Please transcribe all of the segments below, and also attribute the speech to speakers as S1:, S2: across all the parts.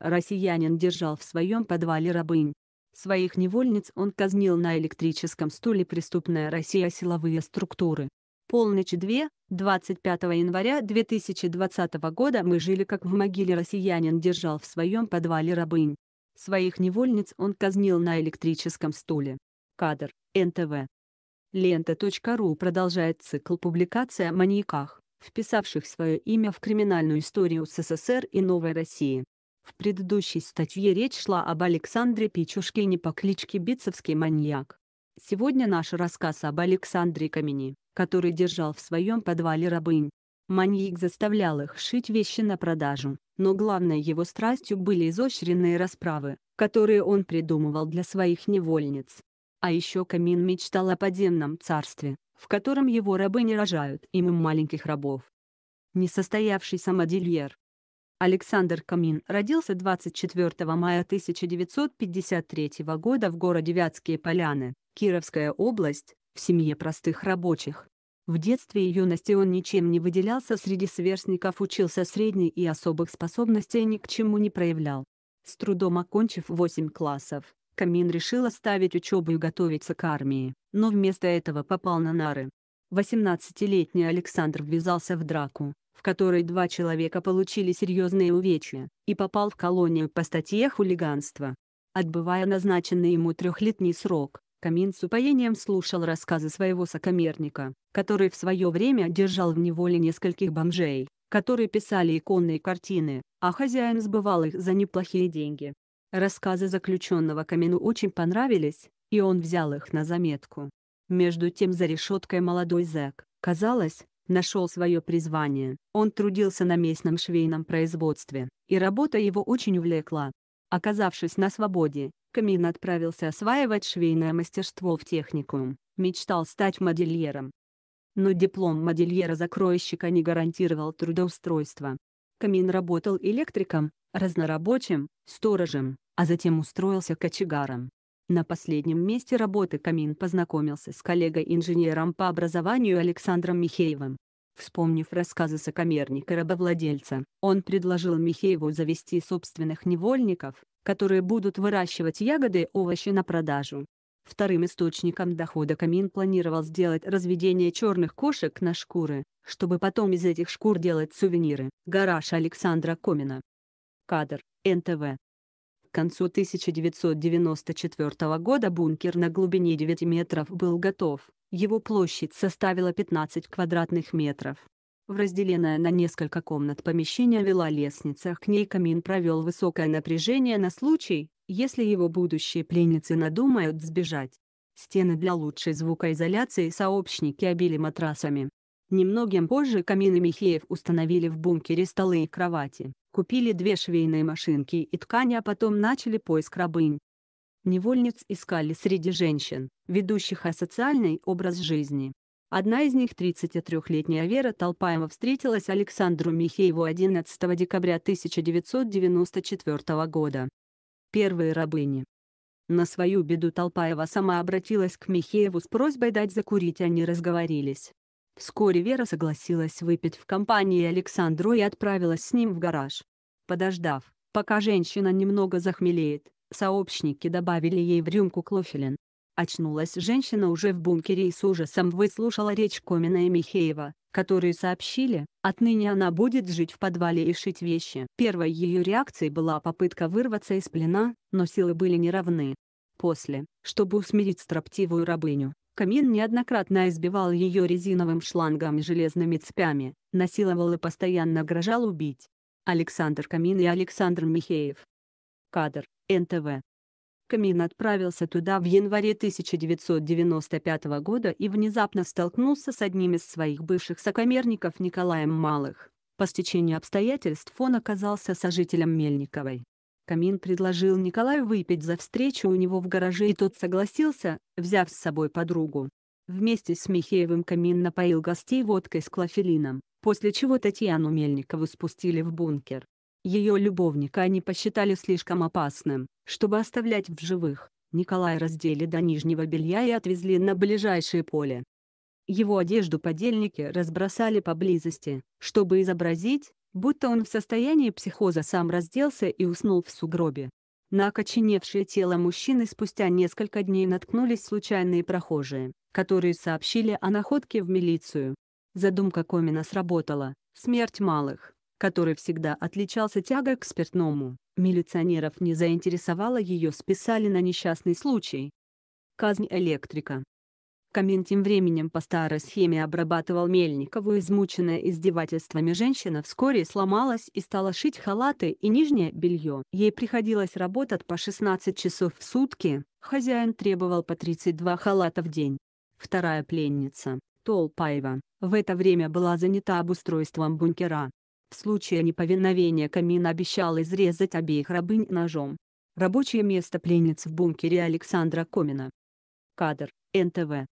S1: Россиянин держал в своем подвале рабынь. Своих невольниц он казнил на электрическом стуле «Преступная Россия. Силовые структуры». Полночь 2, 25 января 2020 года мы жили как в могиле россиянин держал в своем подвале рабынь. Своих невольниц он казнил на электрическом стуле. Кадр. НТВ. Лента.ру продолжает цикл публикаций о маньяках, вписавших свое имя в криминальную историю СССР и Новой России. В предыдущей статье речь шла об Александре Пичушкине по кличке Бицевский маньяк. Сегодня наш рассказ об Александре Камени, который держал в своем подвале рабынь. Маньяк заставлял их шить вещи на продажу, но главной его страстью были изощренные расправы, которые он придумывал для своих невольниц. А еще Камин мечтал о подземном царстве, в котором его рабы не рожают им маленьких рабов. Несостоявшийся модельер, Александр Камин родился 24 мая 1953 года в городе Вятские Поляны, Кировская область, в семье простых рабочих. В детстве и юности он ничем не выделялся среди сверстников, учился средней и особых способностей ни к чему не проявлял. С трудом окончив 8 классов, Камин решил оставить учебу и готовиться к армии, но вместо этого попал на нары. 18-летний Александр ввязался в драку, в которой два человека получили серьезные увечья, и попал в колонию по статье хулиганства. Отбывая назначенный ему трехлетний срок, Камин с упоением слушал рассказы своего сокомерника, который в свое время держал в неволе нескольких бомжей, которые писали иконные картины, а хозяин сбывал их за неплохие деньги. Рассказы заключенного Камину очень понравились, и он взял их на заметку. Между тем за решеткой молодой зэк, казалось, нашел свое призвание. Он трудился на местном швейном производстве, и работа его очень увлекла. Оказавшись на свободе, Камин отправился осваивать швейное мастерство в техникум, мечтал стать модельером. Но диплом модельера-закройщика не гарантировал трудоустройство. Камин работал электриком, разнорабочим, сторожем, а затем устроился кочегаром. На последнем месте работы Камин познакомился с коллегой-инженером по образованию Александром Михеевым. Вспомнив рассказы сокамерника рабовладельца, он предложил Михееву завести собственных невольников, которые будут выращивать ягоды и овощи на продажу. Вторым источником дохода Камин планировал сделать разведение черных кошек на шкуры, чтобы потом из этих шкур делать сувениры. Гараж Александра Комина. Кадр. НТВ концу 1994 года бункер на глубине 9 метров был готов. Его площадь составила 15 квадратных метров. В разделенное на несколько комнат помещение вела лестница, к ней камин провел высокое напряжение на случай, если его будущие пленницы надумают сбежать. Стены для лучшей звукоизоляции сообщники обили матрасами. Немногим позже камин и Михеев установили в бункере столы и кровати, Купили две швейные машинки и ткани, а потом начали поиск рабынь. Невольниц искали среди женщин, ведущих асоциальный образ жизни. Одна из них, 33-летняя Вера Толпаева, встретилась Александру Михееву 11 декабря 1994 года. Первые рабыни. На свою беду Толпаева сама обратилась к Михееву с просьбой дать закурить, они разговорились. Вскоре Вера согласилась выпить в компании Александру и отправилась с ним в гараж. Подождав, пока женщина немного захмелеет, сообщники добавили ей в рюмку клофелин. Очнулась женщина уже в бункере и с ужасом выслушала речь Комина и Михеева, которые сообщили, отныне она будет жить в подвале и шить вещи. Первой ее реакцией была попытка вырваться из плена, но силы были неравны. После, чтобы усмирить строптивую рабыню, Камин неоднократно избивал ее резиновым шлангом и железными цепями, насиловал и постоянно угрожал убить. Александр Камин и Александр Михеев. Кадр. НТВ. Камин отправился туда в январе 1995 года и внезапно столкнулся с одним из своих бывших сокамерников Николаем Малых. По стечению обстоятельств он оказался сожителем Мельниковой. Камин предложил Николаю выпить за встречу у него в гараже и тот согласился, взяв с собой подругу. Вместе с Михеевым Камин напоил гостей водкой с клофелином, после чего Татьяну Мельникову спустили в бункер. Ее любовника они посчитали слишком опасным, чтобы оставлять в живых. Николай раздели до нижнего белья и отвезли на ближайшее поле. Его одежду подельники разбросали поблизости, чтобы изобразить, будто он в состоянии психоза сам разделся и уснул в сугробе. На окоченевшее тело мужчины спустя несколько дней наткнулись случайные прохожие, которые сообщили о находке в милицию. Задумка Комина сработала, смерть малых, который всегда отличался тягой к спиртному, милиционеров не заинтересовала ее списали на несчастный случай. Казнь электрика Камин тем временем по старой схеме обрабатывал Мельникову. Измученная издевательствами женщина вскоре сломалась и стала шить халаты и нижнее белье. Ей приходилось работать по 16 часов в сутки, хозяин требовал по 32 халата в день. Вторая пленница, Толпаева, в это время была занята обустройством бункера. В случае неповиновения Камин обещал изрезать обеих рабынь ножом. Рабочее место пленниц в бункере Александра Комина. Кадр, НТВ.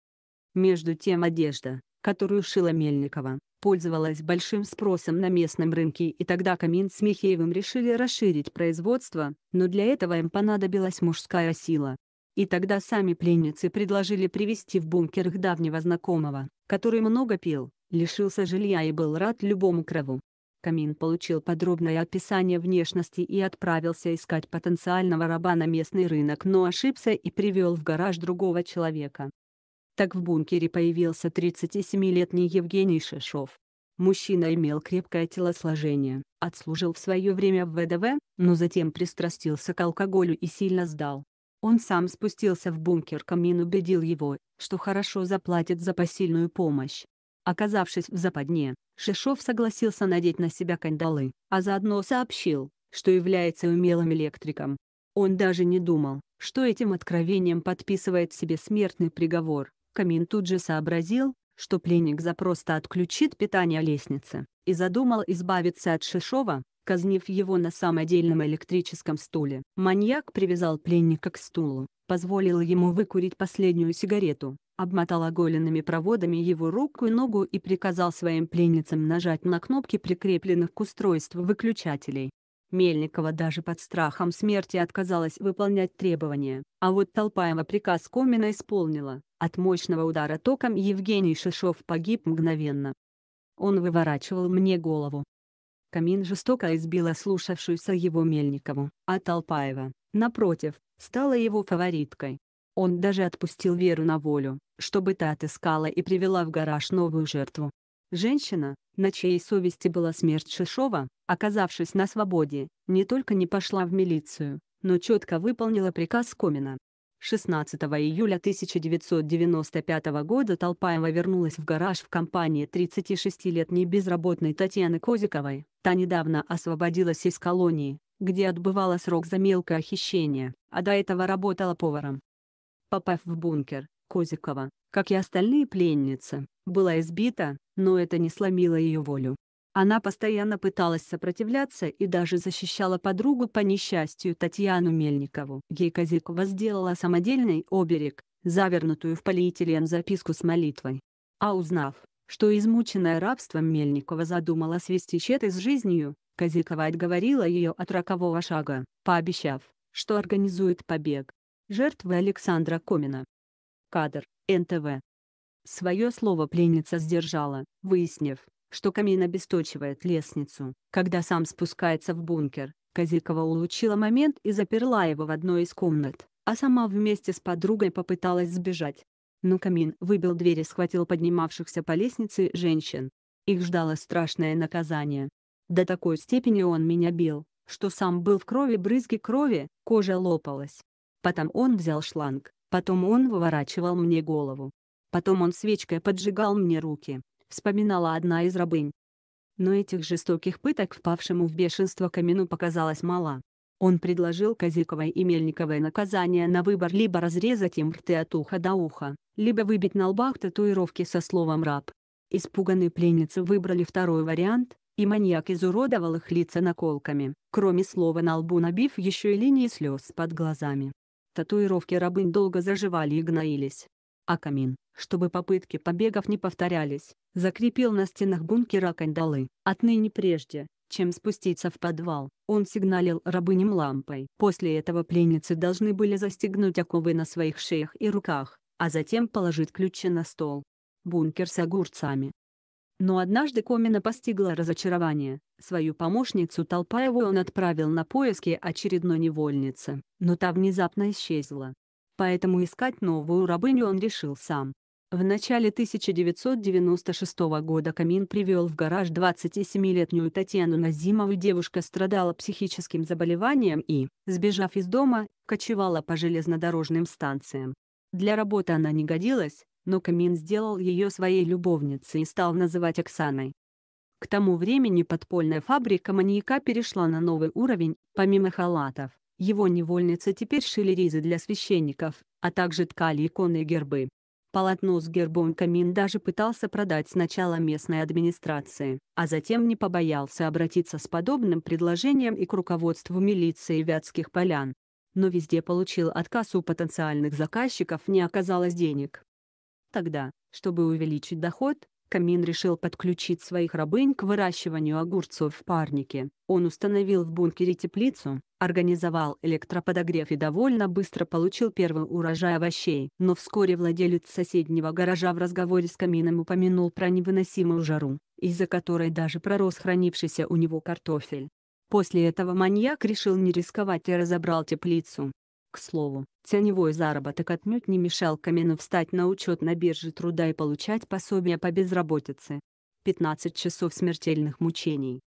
S1: Между тем одежда, которую шила Мельникова, пользовалась большим спросом на местном рынке и тогда Камин с Михеевым решили расширить производство, но для этого им понадобилась мужская сила. И тогда сами пленницы предложили привести в бункер их давнего знакомого, который много пил, лишился жилья и был рад любому крову. Камин получил подробное описание внешности и отправился искать потенциального раба на местный рынок, но ошибся и привел в гараж другого человека, так в бункере появился 37-летний Евгений Шишов. Мужчина имел крепкое телосложение, отслужил в свое время в ВДВ, но затем пристрастился к алкоголю и сильно сдал. Он сам спустился в бункер, Камин убедил его, что хорошо заплатит за посильную помощь. Оказавшись в западне, Шишов согласился надеть на себя кандалы, а заодно сообщил, что является умелым электриком. Он даже не думал, что этим откровением подписывает себе смертный приговор. Камин тут же сообразил, что пленник запросто отключит питание лестницы, и задумал избавиться от Шишова, казнив его на самодельном электрическом стуле. Маньяк привязал пленника к стулу, позволил ему выкурить последнюю сигарету, обмотал оголенными проводами его руку и ногу и приказал своим пленницам нажать на кнопки прикрепленных к устройству выключателей. Мельникова даже под страхом смерти отказалась выполнять требования, а вот толпа его приказ Комина исполнила. От мощного удара током Евгений Шишов погиб мгновенно. Он выворачивал мне голову. Камин жестоко избил ослушавшуюся его Мельникову, а Толпаева, напротив, стала его фавориткой. Он даже отпустил Веру на волю, чтобы та отыскала и привела в гараж новую жертву. Женщина, на чьей совести была смерть Шишова, оказавшись на свободе, не только не пошла в милицию, но четко выполнила приказ Комина. 16 июля 1995 года Толпаева вернулась в гараж в компании 36-летней безработной Татьяны Козиковой. Та недавно освободилась из колонии, где отбывала срок за мелкое хищение, а до этого работала поваром. Попав в бункер, Козикова, как и остальные пленницы, была избита, но это не сломило ее волю. Она постоянно пыталась сопротивляться и даже защищала подругу по несчастью Татьяну Мельникову. Ей Козикова сделала самодельный оберег, завернутую в полиэтилен записку с молитвой. А узнав, что измученная рабством Мельникова задумала свести счеты с жизнью, Козикова отговорила ее от рокового шага, пообещав, что организует побег. Жертвы Александра Комина. Кадр, НТВ. Свое слово пленница сдержала, выяснив, что камин обесточивает лестницу. Когда сам спускается в бункер, Казикова улучила момент и заперла его в одной из комнат, а сама вместе с подругой попыталась сбежать. Но камин выбил дверь и схватил поднимавшихся по лестнице женщин. Их ждало страшное наказание. До такой степени он меня бил, что сам был в крови брызги крови, кожа лопалась. Потом он взял шланг, потом он выворачивал мне голову. Потом он свечкой поджигал мне руки, вспоминала одна из рабынь. Но этих жестоких пыток впавшему в бешенство Камину показалось мало. Он предложил Казиковой и Мельниковой наказание на выбор либо разрезать им рты от уха до уха, либо выбить на лбах татуировки со словом «раб». Испуганные пленницы выбрали второй вариант, и маньяк изуродовал их лица наколками, кроме слова на лбу набив еще и линии слез под глазами. Татуировки рабынь долго заживали и гноились, а Камин, чтобы попытки побегов не повторялись, закрепил на стенах бункера кандалы. Отныне прежде, чем спуститься в подвал, он сигналил рабыням лампой. После этого пленницы должны были застегнуть оковы на своих шеях и руках, а затем положить ключи на стол. Бункер с огурцами. Но однажды Комина постигла разочарование. Свою помощницу Толпаеву он отправил на поиски очередной невольницы, но та внезапно исчезла поэтому искать новую рабыню он решил сам. В начале 1996 года Камин привел в гараж 27-летнюю Татьяну Назимову. Девушка страдала психическим заболеванием и, сбежав из дома, кочевала по железнодорожным станциям. Для работы она не годилась, но Камин сделал ее своей любовницей и стал называть Оксаной. К тому времени подпольная фабрика маньяка перешла на новый уровень, помимо халатов, его невольницы теперь шили ризы для священников, а также ткали иконы и гербы. Полотно с гербом камин даже пытался продать сначала местной администрации, а затем не побоялся обратиться с подобным предложением и к руководству милиции Вятских полян. Но везде получил отказ у потенциальных заказчиков не оказалось денег. Тогда, чтобы увеличить доход, Камин решил подключить своих рабынь к выращиванию огурцов в парнике. Он установил в бункере теплицу, организовал электроподогрев и довольно быстро получил первый урожай овощей. Но вскоре владелец соседнего гаража в разговоре с камином упомянул про невыносимую жару, из-за которой даже пророс хранившийся у него картофель. После этого маньяк решил не рисковать и разобрал теплицу. К слову, теневой заработок отнюдь не мешал Камену встать на учет на бирже труда и получать пособие по безработице. 15 часов смертельных мучений.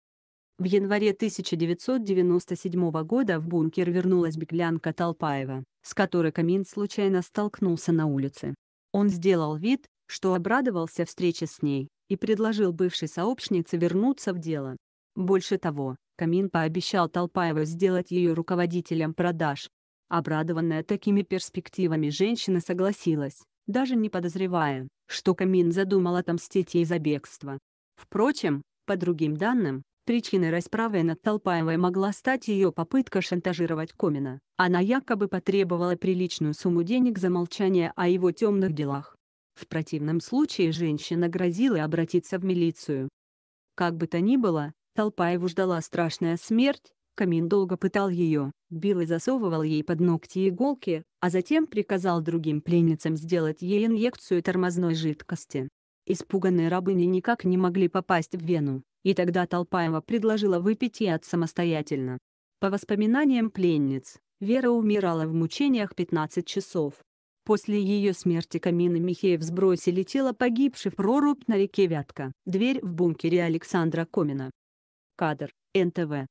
S1: В январе 1997 года в бункер вернулась беглянка Толпаева, с которой Камин случайно столкнулся на улице. Он сделал вид, что обрадовался встрече с ней, и предложил бывшей сообщнице вернуться в дело. Больше того, Камин пообещал Толпаеву сделать ее руководителем продаж, Обрадованная такими перспективами женщина согласилась, даже не подозревая, что Камин задумал отомстить ей за бегство. Впрочем, по другим данным, причиной расправы над Толпаевой могла стать ее попытка шантажировать Комина. Она якобы потребовала приличную сумму денег за молчание о его темных делах. В противном случае женщина грозила обратиться в милицию. Как бы то ни было, Толпаеву ждала страшная смерть, Камин долго пытал ее, бил и засовывал ей под ногти иголки, а затем приказал другим пленницам сделать ей инъекцию тормозной жидкости. Испуганные рабыни никак не могли попасть в вену, и тогда Толпаева предложила выпить яд самостоятельно. По воспоминаниям пленниц, Вера умирала в мучениях 15 часов. После ее смерти Камин и Михеев сбросили тело погибшей в прорубь на реке Вятка. Дверь в бункере Александра Комина. Кадр. НТВ.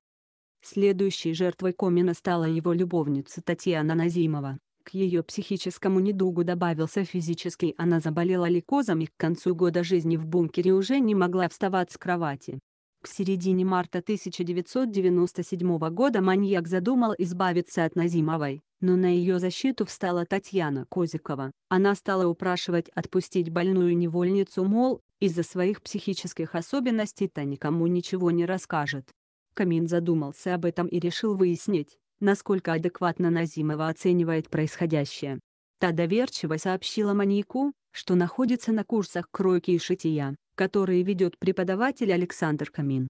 S1: Следующей жертвой Комина стала его любовница Татьяна Назимова. К ее психическому недугу добавился физический, она заболела лейкозом и к концу года жизни в бункере уже не могла вставать с кровати. К середине марта 1997 года маньяк задумал избавиться от Назимовой, но на ее защиту встала Татьяна Козикова. Она стала упрашивать отпустить больную невольницу, мол, из-за своих психических особенностей та никому ничего не расскажет. Камин задумался об этом и решил выяснить, насколько адекватно Назимова оценивает происходящее. Та доверчиво сообщила маньяку, что находится на курсах кройки и шитья, которые ведет преподаватель Александр Камин.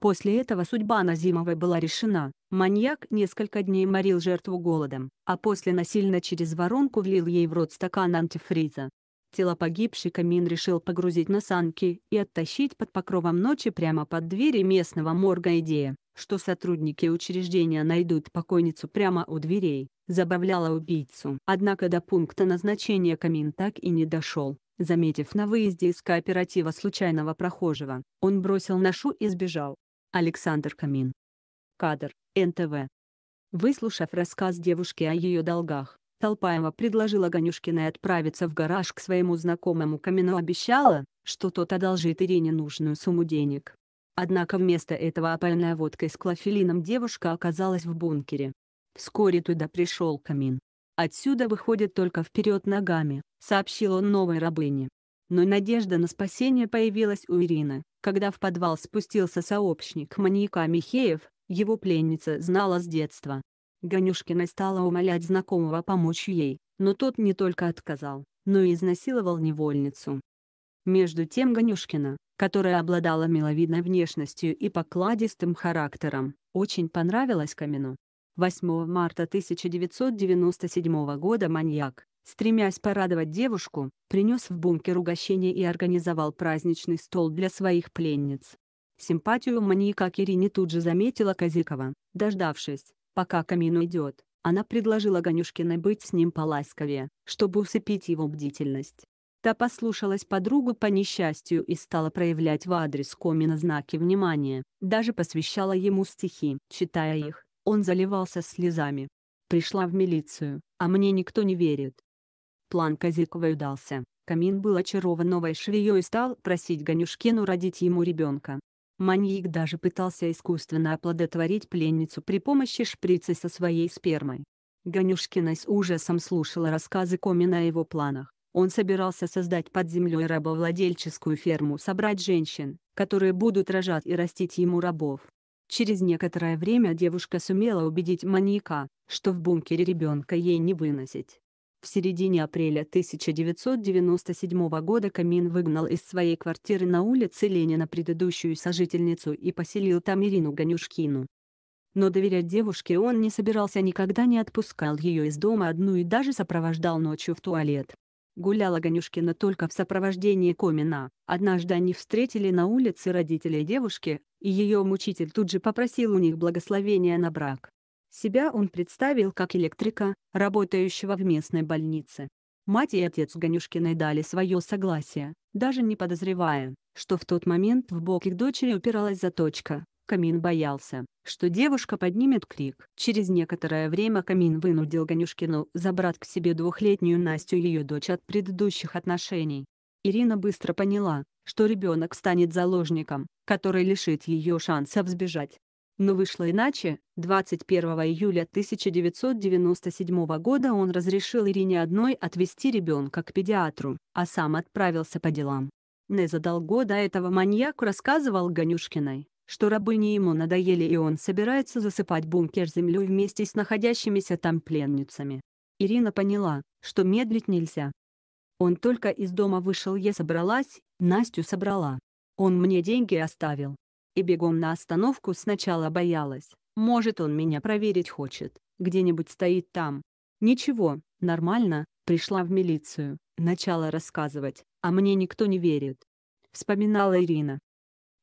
S1: После этого судьба Назимовой была решена, маньяк несколько дней морил жертву голодом, а после насильно через воронку влил ей в рот стакан антифриза. Тела погибшей Камин решил погрузить на санки и оттащить под покровом ночи прямо под двери местного морга идея, что сотрудники учреждения найдут покойницу прямо у дверей, забавляла убийцу. Однако до пункта назначения Камин так и не дошел. Заметив на выезде из кооператива случайного прохожего, он бросил ношу и сбежал. Александр Камин. Кадр. НТВ. Выслушав рассказ девушки о ее долгах, Толпаева предложила Ганюшкиной отправиться в гараж к своему знакомому Камину обещала, что тот одолжит Ирине нужную сумму денег. Однако вместо этого опальная водкой с клофелином девушка оказалась в бункере. Вскоре туда пришел Камин. «Отсюда выходит только вперед ногами», — сообщил он новой рабыне. Но надежда на спасение появилась у Ирины, когда в подвал спустился сообщник маньяка Михеев, его пленница знала с детства. Ганюшкина стала умолять знакомого помочь ей, но тот не только отказал, но и изнасиловал невольницу. Между тем Ганюшкина, которая обладала миловидной внешностью и покладистым характером, очень понравилась Камину. 8 марта 1997 года маньяк, стремясь порадовать девушку, принес в бункер угощение и организовал праздничный стол для своих пленниц. Симпатию маньяка Кирине тут же заметила Казикова, дождавшись, Пока Камин уйдет, она предложила Ганюшкиной быть с ним поласковее, чтобы усыпить его бдительность. Та послушалась подругу по несчастью и стала проявлять в адрес Комина знаки внимания, даже посвящала ему стихи. Читая их, он заливался слезами. «Пришла в милицию, а мне никто не верит». План Козикова удался. Камин был очарован новой швеей и стал просить Ганюшкину родить ему ребенка. Маньяк даже пытался искусственно оплодотворить пленницу при помощи шприца со своей спермой. Ганюшкина с ужасом слушала рассказы Комина о его планах. Он собирался создать под землей рабовладельческую ферму, собрать женщин, которые будут рожать и растить ему рабов. Через некоторое время девушка сумела убедить маньяка, что в бункере ребенка ей не выносить. В середине апреля 1997 года Камин выгнал из своей квартиры на улице Ленина предыдущую сожительницу и поселил там Ирину Ганюшкину. Но доверять девушке он не собирался никогда не отпускал ее из дома одну и даже сопровождал ночью в туалет. Гуляла Ганюшкина только в сопровождении Комина. Однажды они встретили на улице родителей девушки, и ее мучитель тут же попросил у них благословения на брак. Себя он представил как электрика, работающего в местной больнице. Мать и отец Ганюшкиной дали свое согласие, даже не подозревая, что в тот момент в бок их дочери упиралась заточка. Камин боялся, что девушка поднимет крик. Через некоторое время Камин вынудил Ганюшкину забрать к себе двухлетнюю Настю и ее дочь от предыдущих отношений. Ирина быстро поняла, что ребенок станет заложником, который лишит ее шанса взбежать но вышло иначе. 21 июля 1997 года он разрешил Ирине одной отвезти ребенка к педиатру, а сам отправился по делам. Незадолго до этого маньяк рассказывал Ганюшкиной, что рабыни ему надоели и он собирается засыпать бункер землей вместе с находящимися там пленницами. Ирина поняла, что медлить нельзя. Он только из дома вышел, я собралась, Настю собрала. Он мне деньги оставил, и бегом на остановку сначала боялась. Может, он меня проверить хочет, где-нибудь стоит там. Ничего, нормально, пришла в милицию, начала рассказывать, а мне никто не верит. Вспоминала Ирина.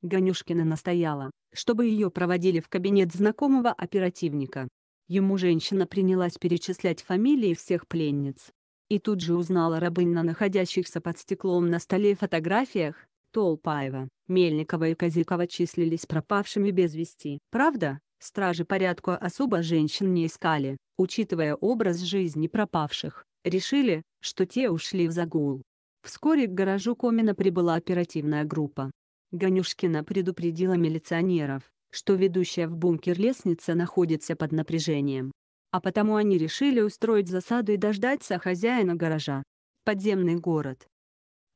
S1: Ганюшкина настояла, чтобы ее проводили в кабинет знакомого оперативника. Ему женщина принялась перечислять фамилии всех пленниц. И тут же узнала рабынь на находящихся под стеклом на столе фотографиях, Толпаева, Мельникова и Козикова числились пропавшими без вести. Правда, стражи порядка особо женщин не искали, учитывая образ жизни пропавших, решили, что те ушли в загул. Вскоре к гаражу Комина прибыла оперативная группа. Ганюшкина предупредила милиционеров, что ведущая в бункер лестница находится под напряжением. А потому они решили устроить засаду и дождаться хозяина гаража. Подземный город,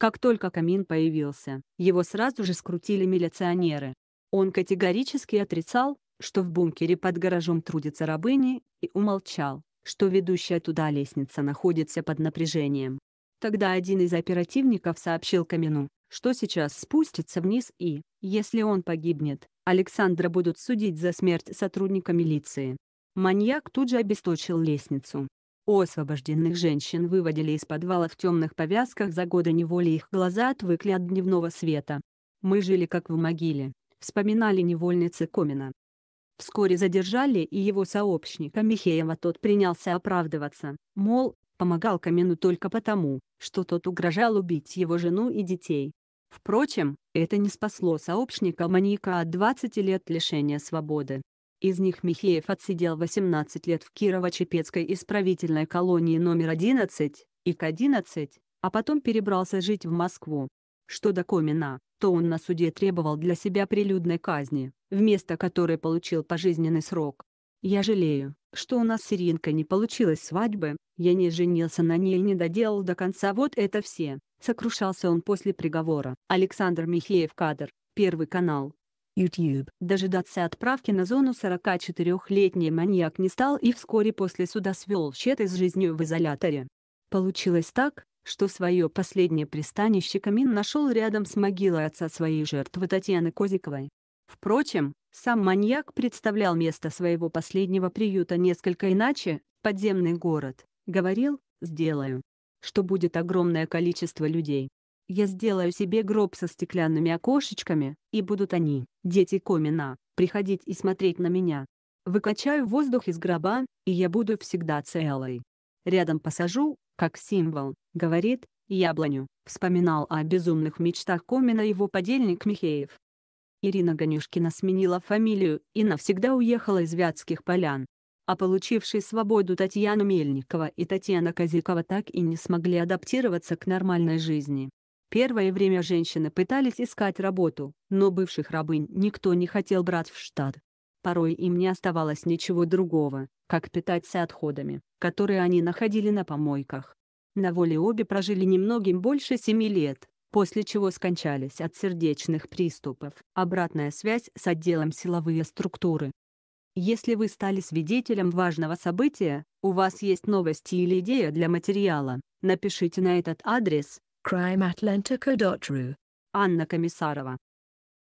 S1: как только камин появился, его сразу же скрутили милиционеры. Он категорически отрицал, что в бункере под гаражом трудятся рабыни, и умолчал, что ведущая туда лестница находится под напряжением. Тогда один из оперативников сообщил Камину, что сейчас спустится вниз и, если он погибнет, Александра будут судить за смерть сотрудника милиции. Маньяк тут же обесточил лестницу, Освобожденных женщин выводили из подвала в темных повязках за годы неволи их глаза отвыкли от дневного света. «Мы жили как в могиле», — вспоминали невольницы Комина. Вскоре задержали и его сообщника Михеева тот принялся оправдываться, мол, помогал Камину только потому, что тот угрожал убить его жену и детей. Впрочем, это не спасло сообщника маньяка от 20 лет лишения свободы. Из них Михеев отсидел 18 лет в Кирово-Чепецкой исправительной колонии номер 11, ИК-11, а потом перебрался жить в Москву. Что до Комина, то он на суде требовал для себя прилюдной казни, вместо которой получил пожизненный срок. Я жалею, что у нас с Иринкой не получилось свадьбы, я не женился на ней и не доделал до конца вот это все, сокрушался он после приговора. Александр Михеев кадр, Первый канал. YouTube. Дожидаться отправки на зону 44-летний маньяк не стал и вскоре после суда свел счеты с жизнью в изоляторе. Получилось так, что свое последнее пристанище Камин нашел рядом с могилой отца своей жертвы Татьяны Козиковой. Впрочем, сам маньяк представлял место своего последнего приюта несколько иначе, подземный город, говорил, сделаю, что будет огромное количество людей. Я сделаю себе гроб со стеклянными окошечками, и будут они, дети Комина, приходить и смотреть на меня. Выкачаю воздух из гроба, и я буду всегда целой. Рядом посажу, как символ, говорит, яблоню, вспоминал о безумных мечтах Комина его подельник Михеев. Ирина Ганюшкина сменила фамилию и навсегда уехала из Вятских полян. А получившие свободу Татьяну Мельникова и Татьяна Казикова так и не смогли адаптироваться к нормальной жизни. Первое время женщины пытались искать работу, но бывших рабынь никто не хотел брать в штат. Порой им не оставалось ничего другого, как питаться отходами, которые они находили на помойках. На воле обе прожили немногим больше семи лет, после чего скончались от сердечных приступов. Обратная связь с отделом силовые структуры. Если вы стали свидетелем важного события, у вас есть новости или идея для материала, напишите на этот адрес, Crime Atlantico.ru Анна Комиссарова